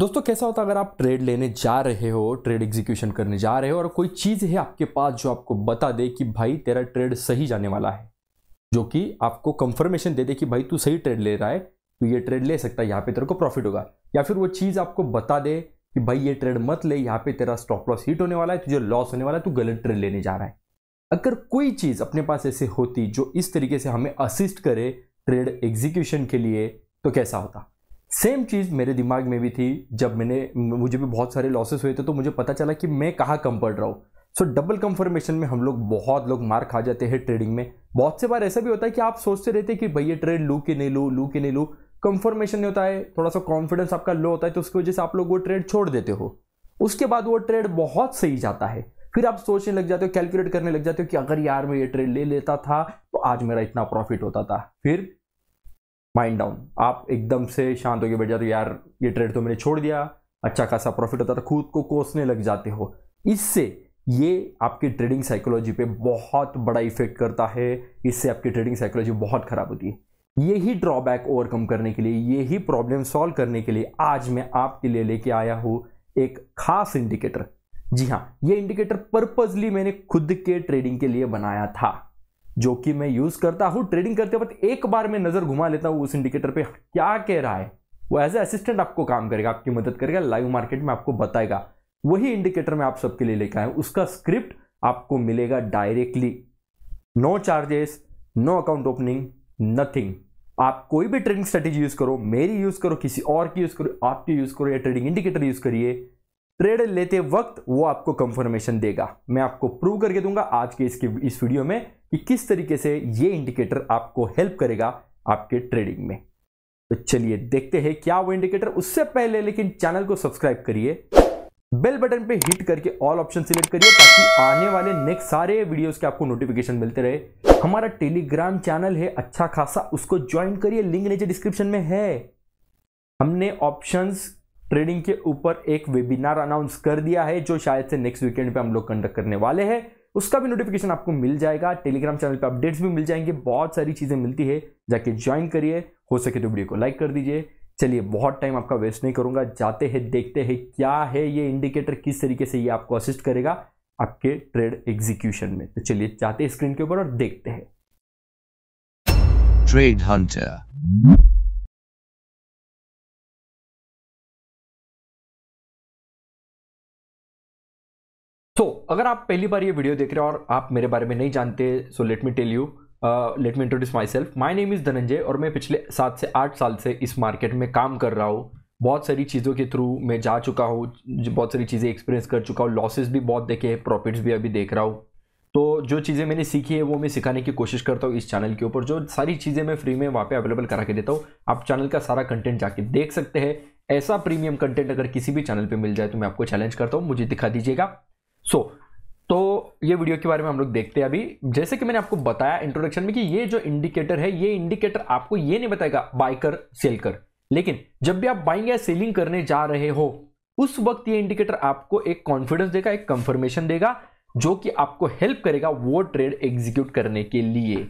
दोस्तों कैसा होता अगर आप ट्रेड लेने जा रहे हो ट्रेड एग्जीक्यूशन करने जा रहे हो और कोई चीज़ है आपके पास जो आपको बता दे कि भाई तेरा ट्रेड सही जाने वाला है जो कि आपको कंफर्मेशन दे दे कि भाई तू सही ट्रेड ले रहा है तू ये ट्रेड ले सकता है यहाँ पे तेरे को प्रॉफिट होगा या फिर वो चीज़ आपको बता दे कि भाई ये ट्रेड मत ले यहाँ पे तेरा स्टॉप लॉस हिट होने वाला है तुझे लॉस होने वाला है तू गलत ट्रेड लेने जा रहा है अगर कोई चीज़ अपने पास ऐसे होती जो इस तरीके से हमें असिस्ट करे ट्रेड एग्जीक्यूशन के लिए तो कैसा होता सेम चीज़ मेरे दिमाग में भी थी जब मैंने मुझे भी बहुत सारे लॉसेस हुए थे तो मुझे पता चला कि मैं कहाँ कम पड़ रहा हूँ सो डबल कंफर्मेशन में हम लोग बहुत लोग मार खा जाते हैं ट्रेडिंग में बहुत से बार ऐसा भी होता है कि आप सोचते रहते हैं कि भैया ट्रेड लू कि नहीं लू लू कि नहीं लू कंफर्मेशन नहीं होता है थोड़ा सा कॉन्फिडेंस आपका लो होता है तो उसकी वजह से आप लोग वो ट्रेड छोड़ देते हो उसके बाद वो ट्रेड बहुत सही जाता है फिर आप सोचने लग जाते हो कैलकुलेट करने लग जाते हो कि अगर यार मैं ये ट्रेड ले लेता था तो आज मेरा इतना प्रॉफिट होता था फिर माइंड डाउन आप एकदम से शांत होकर बैठ जाते हो यार ये ट्रेड तो मैंने छोड़ दिया अच्छा खासा प्रॉफिट होता था तो खुद को कोसने लग जाते हो इससे ये आपकी ट्रेडिंग साइकोलॉजी पे बहुत बड़ा इफेक्ट करता है इससे आपकी ट्रेडिंग साइकोलॉजी बहुत खराब होती है यही ड्रॉबैक ओवरकम करने के लिए यही प्रॉब्लम सॉल्व करने के लिए आज मैं आपके लिए लेके आया हूँ एक खास इंडिकेटर जी हाँ ये इंडिकेटर पर्पजली मैंने खुद के ट्रेडिंग के लिए बनाया था जो कि मैं यूज करता हूं ट्रेडिंग करते वक्त एक बार में नजर घुमा लेता हूं उस इंडिकेटर पे क्या कह रहा है वो एज ए असिस्टेंट आपको काम करेगा आपकी मदद करेगा लाइव मार्केट में आपको बताएगा वही इंडिकेटर में आप सबके लिए लेकर आए उसका स्क्रिप्ट आपको मिलेगा directly no charges no account opening nothing आप कोई भी ट्रेडिंग स्ट्रेटेजी यूज करो मेरी यूज करो किसी और की यूज करो आपकी यूज करो या ट्रेडिंग इंडिकेटर यूज करिए ट्रेड लेते वक्त वो आपको कंफर्मेशन देगा मैं आपको प्रूव करके दूंगा आज के इसके इस वीडियो में कि किस तरीके से ये इंडिकेटर आपको हेल्प करेगा आपके ट्रेडिंग में तो चलिए देखते हैं क्या वो इंडिकेटर उससे पहले लेकिन चैनल को सब्सक्राइब करिए बेल बटन पे हिट करके ऑल ऑप्शन सिलेक्ट करिए ताकि आने वाले नेक्स्ट सारे वीडियोस के आपको नोटिफिकेशन मिलते रहे हमारा टेलीग्राम चैनल है अच्छा खासा उसको ज्वाइन करिए लिंक नीचे डिस्क्रिप्शन में है हमने ऑप्शंस ट्रेडिंग के ऊपर एक वेबिनार अनाउंस कर दिया है जो शायद से नेक्स्ट वीकेंड पे हम लोग कंडक्ट करने वाले हैं उसका भी नोटिफिकेशन आपको मिल जाएगा टेलीग्राम चैनल पे अपडेट्स भी मिल जाएंगे बहुत सारी चीज़ें मिलती है जाके ज्वाइन करिए हो सके तो वीडियो को लाइक कर दीजिए चलिए बहुत टाइम आपका वेस्ट नहीं करूंगा जाते हैं देखते हैं क्या है ये इंडिकेटर किस तरीके से ये आपको असिस्ट करेगा आपके ट्रेड एग्जीक्यूशन में तो चलिए जाते हैं स्क्रीन के ऊपर और देखते हैं ट्रेड हंटर अगर आप पहली बार ये वीडियो देख रहे हो और आप मेरे बारे में नहीं जानते so let me tell you let me introduce myself my name is Dhananjay और मैं पिछले सात से आठ साल से इस मार्केट में काम कर रहा हूँ बहुत सारी चीज़ों के थ्रू मैं जा चुका हूँ बहुत सारी चीज़ें एक्सपीरियंस कर चुका हूँ लॉसेस भी बहुत देखे हैं प्रॉफिट्स भी अभी देख रहा हूँ तो जो चीज़ें मैंने सीखी है वो मैं सिखाने की कोशिश करता हूँ इस चैनल के ऊपर जो सारी चीज़ें मैं फ्री में वहाँ पे अवेलेबल करा के देता हूँ आप चैनल का सारा कंटेंट जाके देख सकते हैं ऐसा प्रीमियम कंटेंट अगर किसी भी चैनल पे मिल जाए तो मैं आपको चैलेंज करता हूँ मुझे दिखा दीजिएगा सो so, तो ये वीडियो के बारे में हम लोग देखते हैं अभी जैसे कि मैंने आपको बताया इंट्रोडक्शन में कि ये जो इंडिकेटर है ये इंडिकेटर आपको ये नहीं बताएगा बाइकर सेल कर लेकिन जब भी आप बाइंग या सेलिंग करने जा रहे हो उस वक्त ये इंडिकेटर आपको एक कॉन्फिडेंस देगा एक कंफर्मेशन देगा जो कि आपको हेल्प करेगा वो ट्रेड एग्जीक्यूट करने के लिए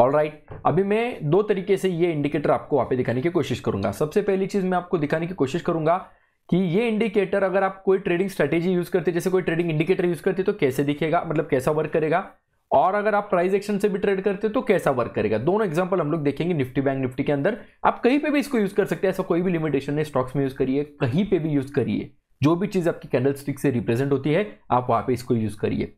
ऑल राइट right. अभी मैं दो तरीके से ये इंडिकेटर आपको वहां पे दिखाने की कोशिश करूंगा सबसे पहली चीज मैं आपको दिखाने की कोशिश करूंगा कि ये इंडिकेटर अगर आप कोई ट्रेडिंग स्ट्रेटेजी यूज करते जैसे कोई ट्रेडिंग इंडिकेटर यूज करते तो कैसे दिखेगा मतलब कैसा वर्क करेगा और अगर आप प्राइस एक्शन से भी ट्रेड करते हो तो कैसा वर्क करेगा दोनों एग्जांपल हम लोग देखेंगे निफ्टी बैंक निफ्टी के अंदर आप कहीं पे भी इसको यूज कर सकते हैं ऐसा कोई भी लिमिटेशन नहीं स्टॉक्स में यूज करिए कहीं पे भी यूज करिए जो भी चीज आपकी कैंडल स्टिक से रिप्रेजेंट होती है आप वहां पे इसको यूज करिए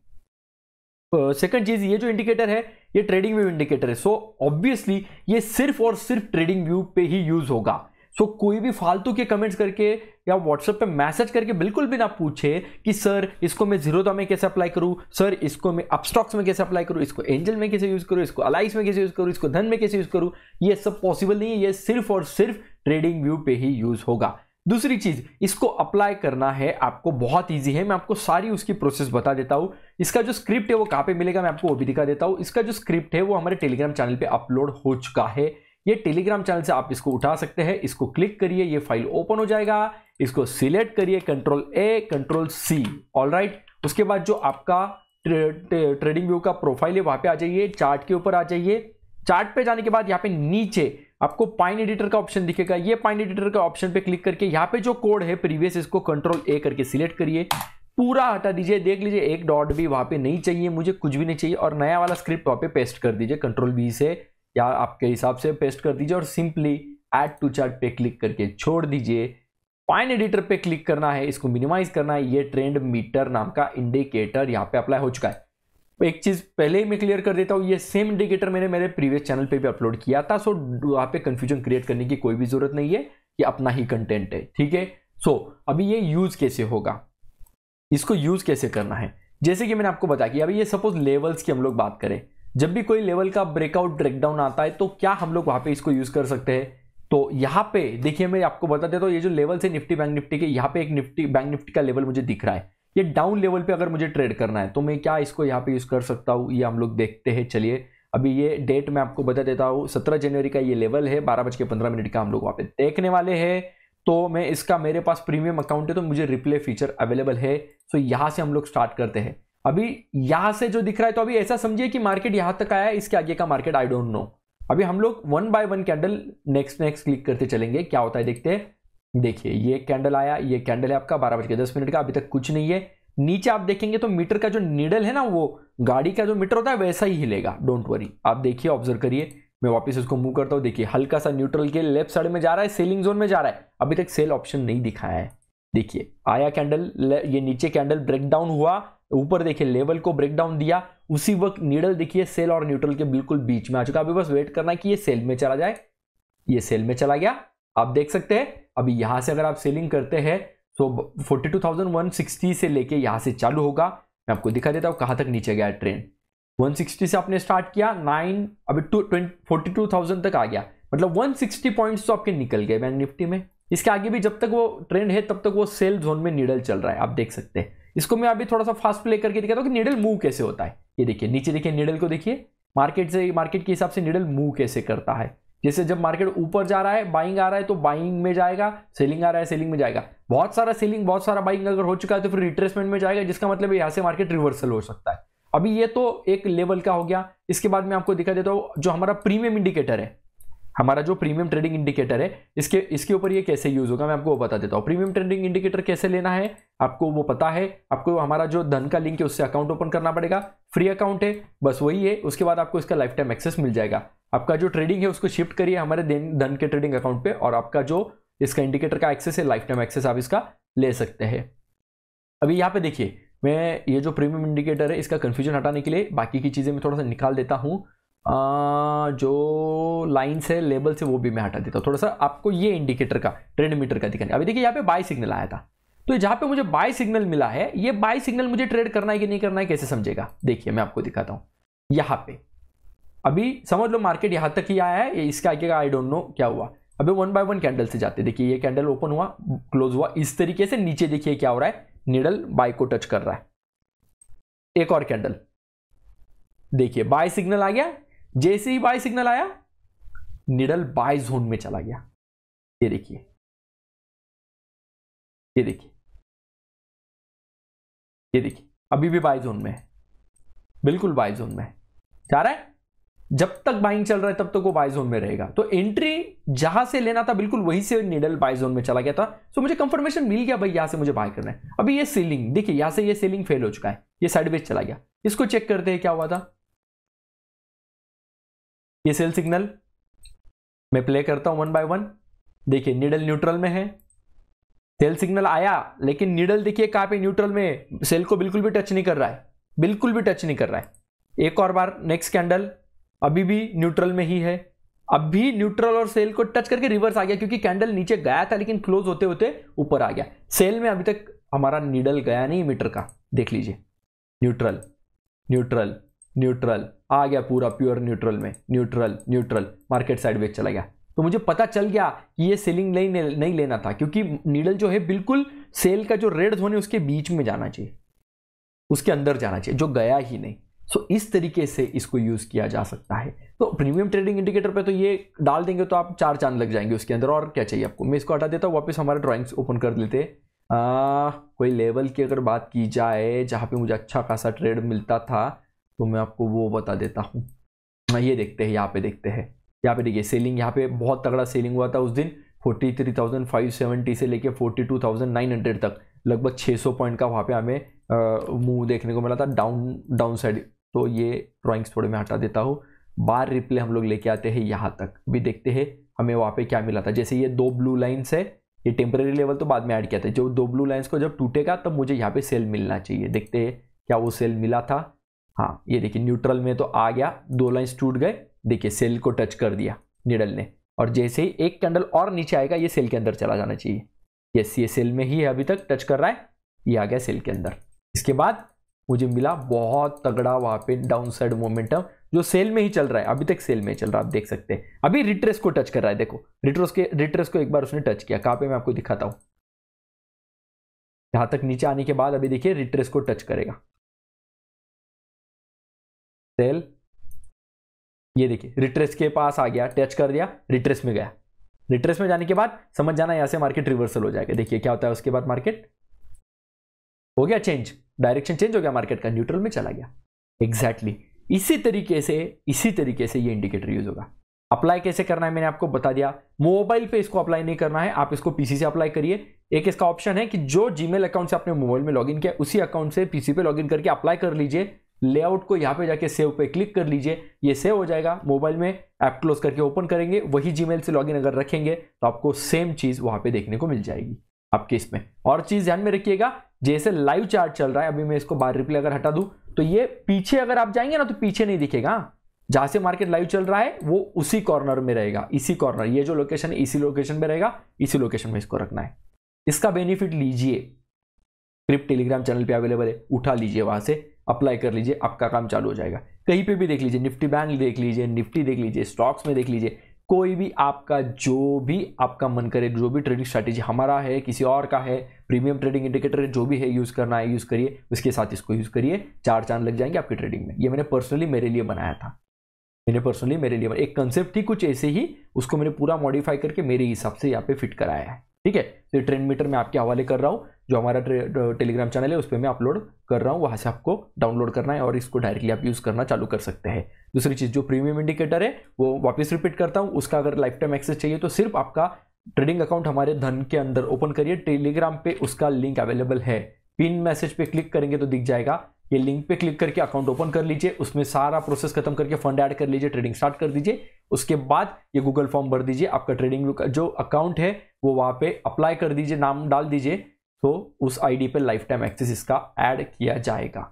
सेकंड चीज ये जो इंडिकेटर है ये ट्रेडिंग व्यू इंडिकेटर है सो so, ऑब्वियसली ये सिर्फ और सिर्फ ट्रेडिंग व्यू पे ही यूज होगा सो so, कोई भी फालतू के कमेंट्स करके या व्हाट्सएप पे मैसेज करके बिल्कुल भी ना पूछे कि सर इसको मैं जीरो में कैसे अप्लाई करूँ सर इसको मैं अपस्टॉक्स में कैसे अप्लाई करूँ इसको एंजल में कैसे यूज़ करूँ इसको अलाइस में कैसे यूज़ करूँ इसको धन में कैसे यूज़ करूँ ये सब पॉसिबल नहीं है ये सिर्फ और सिर्फ ट्रेडिंग व्यू पे ही यूज़ होगा दूसरी चीज इसको अप्लाई करना है आपको बहुत ईजी है मैं आपको सारी उसकी प्रोसेस बता देता हूँ इसका जो स्क्रिप्ट है वो कहाँ पे मिलेगा मैं आपको वो भी दिखा देता हूँ इसका जो स्क्रिप्ट है वो हमारे टेलीग्राम चैनल पे अपलोड हो चुका है ये टेलीग्राम चैनल से आप इसको उठा सकते हैं इसको क्लिक करिए ये फाइल ओपन हो जाएगा इसको सिलेक्ट करिए control A control C all right उसके बाद जो आपका ट्रेडिंग ट्रे, व्यू का प्रोफाइल है वहां पे आ जाइए चार्ट के ऊपर आ जाइए चार्ट पे जाने के बाद यहाँ पे नीचे आपको पाइन एडिटर का ऑप्शन दिखेगा ये पाइन एडिटर का ऑप्शन पे क्लिक करके यहाँ पे जो कोड है प्रीवियस इसको कंट्रोल ए करके सिलेक्ट करिए पूरा हटा दीजिए देख लीजिए एक डॉट भी वहां पे नहीं चाहिए मुझे कुछ भी नहीं चाहिए और नया वाला स्क्रिप्ट वहां पे पेस्ट कर दीजिए कंट्रोल बी से या आपके हिसाब से पेस्ट कर दीजिए और सिंपली एड टू चार्ट पे क्लिक करके छोड़ दीजिए फाइन एडिटर पे क्लिक करना है इसको मिनिमाइज करना है ये ट्रेंड मीटर नाम का इंडिकेटर यहाँ पे अप्लाई हो चुका है एक चीज पहले ही मैं क्लियर कर देता हूँ ये सेम इंडिकेटर मैंने मेरे प्रीवियस चैनल पे भी अपलोड किया था सो वहाँ पे कंफ्यूजन क्रिएट करने की कोई भी जरूरत नहीं है ये अपना ही कंटेंट है ठीक है सो अभी ये यूज कैसे होगा इसको यूज कैसे करना है जैसे कि मैंने आपको बताया कि अभी ये सपोज लेवल्स की हम लोग बात करें जब भी कोई लेवल का ब्रेकआउट ब्रेकडाउन आता है तो क्या हम लोग वहां पे इसको यूज कर सकते हैं तो यहाँ पे देखिए मैं आपको बता देता हूँ ये जो लेवल से निफ्टी बैंक निफ्टी के यहाँ पे एक निफ्टी बैंक निफ्टी का लेवल मुझे दिख रहा है ये डाउन लेवल पे अगर मुझे ट्रेड करना है तो मैं क्या इसको यहाँ पे यूज कर सकता हूँ ये हम लोग देखते हैं चलिए अभी ये डेट मैं आपको बता देता हूँ सत्रह जनवरी का ये लेवल है बारह बज के पंद्रह मिनट का हम लोग वहाँ पे देखने वाले हैं तो मैं इसका मेरे पास प्रीमियम अकाउंट है तो मुझे रिप्ले फीचर अवेलेबल है सो तो यहाँ से हम लोग स्टार्ट करते हैं अभी यहां से जो दिख रहा है तो अभी ऐसा समझिए कि मार्केट यहां तक आया इसके आगे का मार्केट आई डोंट नो अभी हम लोग one by one candle next next click करते चलेंगे क्या होता है देखते हैं देखिए ये कैंडल आया ये कैंडल है आपका बारह बज के दस मिनट का अभी तक कुछ नहीं है नीचे आप देखेंगे तो मीटर का जो नीडल है ना वो गाड़ी का जो मीटर होता है वैसा ही हिलेगा डोंट वरी आप देखिए ऑब्जर्व करिए मैं वापस उसको मूव करता हूँ देखिए हल्का सा न्यूट्रल के लेफ्ट साइड में जा रहा है सेलिंग जोन में जा रहा है अभी तक सेल ऑप्शन नहीं दिखाया है देखिए आया कैंडल ये नीचे कैंडल ब्रेक डाउन हुआ ऊपर देखिए लेवल को ब्रेक डाउन दिया उसी वक्त नीडल देखिए सेल और न्यूट्रल के बिल्कुल बीच में आ चुका अभी बस वेट करना है कि ये सेल में चला जाए ये सेल में चला गया आप देख सकते हैं अभी यहां से अगर आप सेलिंग करते हैं तो 42,160 से लेके यहां से चालू होगा मैं आपको दिखा देता हूं कहां तक नीचे गया ट्रेन 160 से आपने स्टार्ट किया नाइन अभी टू फोर्टी टू थाउजेंड तक आ गया मतलब 160 पॉइंट्स तो आपके निकल गए बैंक निफ्टी में इसके आगे भी जब तक वो ट्रेंड है तब तक वो सेल जोन में निडल चल रहा है आप देख सकते हैं इसको मैं अभी थोड़ा सा फास्ट प्ले करके दिखाता हूँ कि निडल मूव कैसे होता है ये देखिए नीचे देखिए निडल को देखिए मार्केट से मार्केट के हिसाब से निडल मूव कैसे करता है जैसे जब मार्केट ऊपर जा रहा है बाइंग आ रहा है तो बाइंग में जाएगा सेलिंग आ रहा है सेलिंग में जाएगा बहुत सारा सेलिंग बहुत सारा बाइंग अगर हो चुका है तो फिर रिट्रेसमेंट में जाएगा जिसका मतलब यहाँ से मार्केट रिवर्सल हो सकता है अभी ये तो एक लेवल का हो गया इसके बाद में आपको दिखा देता हूँ जो हमारा प्रीमियम इंडिकेटर है हमारा जो प्रीमियम ट्रेडिंग इंडिकेटर है इसके इसके ऊपर ये कैसे यूज होगा मैं आपको वो बता देता हूँ प्रीमियम ट्रेडिंग इंडिकेटर कैसे लेना है आपको वो पता है आपको हमारा जो धन का लिंक है उससे अकाउंट ओपन करना पड़ेगा फ्री अकाउंट है बस वही है उसके बाद आपको इसका लाइफ टाइम एक्सेस मिल जाएगा आपका जो ट्रेडिंग है उसको शिफ्ट करिए हमारे धन के ट्रेडिंग अकाउंट पे और आपका जो इसका इंडिकेटर का एक्सेस है लाइफ टाइम एक्सेस आप इसका ले सकते हैं अभी यहाँ पे देखिए मैं ये जो प्रीमियम इंडिकेटर है इसका कन्फ्यूजन हटाने के लिए बाकी की चीज़ें मैं थोड़ा सा निकाल देता हूँ जो लाइन से लेबल से वो भी मैं हटा देता हूँ थोड़ा सा आपको ये इंडिकेटर का ट्रेंड मीटर का दिखाने अभी देखिए यहाँ पे बाय सिग्नल आया था तो जहाँ पे मुझे बाय सिग्नल मिला है ये बाय सिग्नल मुझे ट्रेड करना है कि नहीं करना है कैसे समझेगा देखिए मैं आपको दिखाता हूँ यहाँ पे अभी समझ लो मार्केट यहाँ तक ही आया है इसके आगे का आई डोंट नो क्या हुआ अभी वन बाय वन कैंडल से जाते देखिए ये कैंडल ओपन हुआ क्लोज हुआ इस तरीके से नीचे देखिए क्या हो रहा है निडल बाय को टच कर रहा है एक और कैंडल देखिए बाय सिग्नल आ गया जैसे ही बाय सिग्नल आया निडल बाय जोन में चला गया ये देखिए ये देखिए ये देखिए अभी भी बाय जोन में है बिल्कुल बाय जोन में है जा रहा है जब तक बाइंग चल रहा है तब तक तो वो जोन में रहेगा तो एंट्री जहां से लेना था बिल्कुल वहीं से निडल बाय जोन में चला गया था सो तो मुझे कंफर्मेशन मिल गया भाई यहां से मुझे बाय करना है अभी ये सीलिंग देखिए यहां से ये सीलिंग फेल हो चुका है ये साइडवेज चला गया इसको चेक करते हैं क्या हुआ था ये सेल सिग्नल मैं प्ले करता हूं वन बाय वन देखिए नीडल न्यूट्रल में है सेल सिग्नल आया लेकिन नीडल देखिए कहाँ पे न्यूट्रल में सेल को बिल्कुल भी टच नहीं कर रहा है बिल्कुल भी टच नहीं कर रहा है एक और बार नेक्स्ट कैंडल अभी भी न्यूट्रल में ही है अब भी न्यूट्रल और सेल को टच करके रिवर्स आ गया क्योंकि कैंडल नीचे गया था लेकिन क्लोज होते होते ऊपर आ गया सेल में अभी तक हमारा नीडल गया नहीं मीटर का देख लीजिए न्यूट्रल न्यूट्रल न्यूट्रल आ गया पूरा प्योर न्यूट्रल में neutral neutral market sideways चला गया तो मुझे पता चल गया कि ये सेलिंग नहीं नहीं लेना था क्योंकि नीडल जो है बिल्कुल सेल का जो रेड जोन है उसके बीच में जाना चाहिए उसके अंदर जाना चाहिए जो गया ही नहीं सो so, इस तरीके से इसको यूज़ किया जा सकता है तो प्रीमियम ट्रेडिंग इंडिकेटर पे तो ये डाल देंगे तो आप चार चांद लग जाएंगे उसके अंदर और क्या चाहिए आपको मैं इसको हटा देता हूँ वापस हमारे ड्राइंग्स ओपन कर लेते आ, कोई लेवल की अगर बात की जाए जहाँ पे मुझे अच्छा खासा ट्रेड मिलता था तो मैं आपको वो बता देता हूँ हाँ, ये देखते हैं यहाँ पे देखते हैं यहाँ पे देखिए सेलिंग यहाँ पे बहुत तगड़ा सेलिंग हुआ था उस दिन 43,570 से लेके 42,900 तक लगभग 600 पॉइंट का वहाँ पे हमें मूव देखने को मिला था डाउन डाउन साइड तो ये ड्राॅइंग्स थोड़े मैं हटा देता हूँ बार रिप्ले हम लोग लेके आते हैं यहाँ तक भी देखते हैं हमें वहाँ पे क्या मिला था जैसे ये दो ब्लू लाइन्स है ये टेम्प्रेरी लेवल तो बाद में ऐड किया था जो दो ब्लू लाइन्स को जब टूटेगा तब तो मुझे यहाँ पे सेल मिलना चाहिए देखते हैं क्या वो सेल मिला था हाँ ये देखिए न्यूट्रल में तो आ गया दो लाइन्स टूट गए देखिए सेल को टच कर दिया निडल ने और जैसे ही एक कैंडल और नीचे आएगा ये सेल के अंदर चला जाना चाहिए यस ये सेल में ही है अभी तक टच कर रहा है ये आ गया सेल के अंदर इसके बाद मुझे मिला बहुत तगड़ा वहाँ पे डाउन साइड मोमेंटम जो सेल में ही चल रहा है अभी तक सेल में ही चल रहा है आप देख सकते हैं अभी रिट्रेस को टच कर रहा है देखो रिट्रेस के रिट्रेस को एक बार उसने टच किया कहाँ पे मैं आपको दिखाता हूँ यहाँ तक नीचे आने के बाद अभी देखिए रिट्रेस को टच करेगा सेल ये देखिए रिट्रेस के पास आ गया टच कर दिया रिट्रेस में गया रिट्रेस में जाने के बाद समझ जाना यहां से मार्केट रिवर्सल हो जाएगा देखिए क्या होता है उसके बाद मार्केट हो गया चेंज डायरेक्शन चेंज हो गया मार्केट का न्यूट्रल में चला गया एग्जैक्टली exactly. इसी तरीके से इसी तरीके से ये इंडिकेटर यूज होगा अप्लाई कैसे करना है मैंने आपको बता दिया मोबाइल पे इसको अप्लाई नहीं करना है आप इसको पीसी से अप्लाई करिए एक इसका ऑप्शन है कि जो जीमेल अकाउंट से आपने मोबाइल में लॉगिन किया उसी अकाउंट से पीसी पे लॉगिन करके अप्लाई कर लीजिए लेआउट को यहाँ पे जाके सेव पे क्लिक कर लीजिए ये सेव हो जाएगा मोबाइल में ऐप क्लोज करके ओपन करेंगे वही जी से लॉगिन अगर रखेंगे तो आपको सेम चीज़ वहाँ पे देखने को मिल जाएगी आपके इसमें और चीज़ ध्यान में रखिएगा जैसे लाइव चार्ट चल रहा है अभी मैं इसको बार रिप्ले अगर हटा दूँ तो ये पीछे अगर आप जाएंगे ना तो पीछे नहीं दिखेगा जहां से मार्केट लाइव चल रहा है वो उसी कॉर्नर में रहेगा इसी कॉर्नर ये जो लोकेशन है इसी लोकेशन में रहेगा इसी लोकेशन में इसको रखना है इसका बेनिफिट लीजिए क्रिप्ट टेलीग्राम चैनल पे अवेलेबल है उठा लीजिए वहां से अप्लाई कर लीजिए आपका काम चालू हो जाएगा कहीं पे भी देख लीजिए निफ्टी बैंक देख लीजिए निफ्टी देख लीजिए स्टॉक्स में देख लीजिए कोई भी आपका जो भी आपका मन करे जो भी ट्रेडिंग स्ट्रैटेजी हमारा है किसी और का है प्रीमियम ट्रेडिंग इंडिकेटर जो भी है यूज़ करना है यूज़ करिए उसके साथ इसको यूज़ करिए चार चांद लग जाएंगे आपकी ट्रेडिंग में ये मैंने पर्सनली मेरे लिए बनाया था मैंने पर्सनली मेरे लिए एक कंसेप्ट थी कुछ ऐसे ही उसको मैंने पूरा मॉडिफाई करके मेरे हिसाब से यहाँ पे फिट कराया है ठीक है तो ट्रेंड मीटर मैं आपके हवाले कर रहा हूँ जो हमारा टेलीग्राम चैनल है उस पर मैं अपलोड कर रहा हूँ वहाँ से आपको डाउनलोड करना है और इसको डायरेक्टली आप यूज़ करना चालू कर सकते हैं दूसरी चीज़ जो प्रीमियम इंडिकेटर है वो वापस रिपीट करता हूँ उसका अगर लाइफ टाइम एक्सेस चाहिए तो सिर्फ आपका ट्रेडिंग अकाउंट हमारे धन के अंदर ओपन करिए टेलीग्राम पे उसका लिंक अवेलेबल है पिन मैसेज पे क्लिक करेंगे तो दिख जाएगा ये लिंक पे क्लिक करके अकाउंट ओपन कर लीजिए उसमें सारा प्रोसेस खत्म करके फंड ऐड कर लीजिए ट्रेडिंग स्टार्ट कर दीजिए उसके बाद ये गूगल फॉर्म भर दीजिए आपका ट्रेडिंग जो अकाउंट है वो वहाँ पे अप्लाई कर दीजिए नाम डाल दीजिए तो उस आईडी पे लाइफ टाइम एक्सेस इसका ऐड किया जाएगा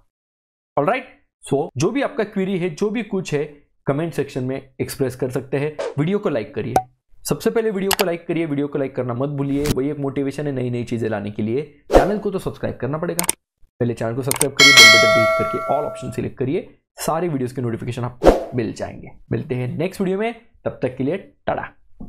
ऑल राइट सो जो भी आपका क्वेरी है जो भी कुछ है कमेंट सेक्शन में एक्सप्रेस कर सकते हैं वीडियो को लाइक करिए सबसे पहले वीडियो को लाइक करिए वीडियो को लाइक करना मत भूलिए वही एक मोटिवेशन है नई नई चीजें लाने के लिए चैनल को तो सब्सक्राइब करना पड़ेगा पहले चैनल को सब्सक्राइब करिए बेल बटन पे करके ऑल ऑप्शन सिलेक्ट करिए सारे वीडियोस के नोटिफिकेशन आपको मिल जाएंगे मिलते हैं नेक्स्ट वीडियो में तब तक के लिए टाटा